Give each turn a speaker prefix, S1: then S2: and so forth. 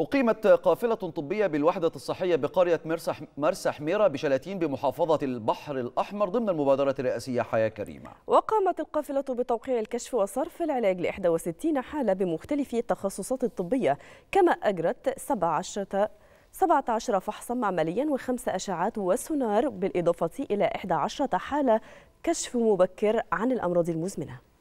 S1: أقيمت قافلة طبية بالوحدة الصحية بقرية مرسح, مرسح ميرا بشلاتين بمحافظة البحر الأحمر ضمن المبادرة الرئاسية حياة كريمة
S2: وقامت القافلة بتوقيع الكشف وصرف العلاج ل 61 حالة بمختلف التخصصات الطبية كما أجرت 17 17 فحصا معمليا وخمس أشعات وسونار بالإضافة إلى 11 حالة كشف مبكر عن الأمراض المزمنة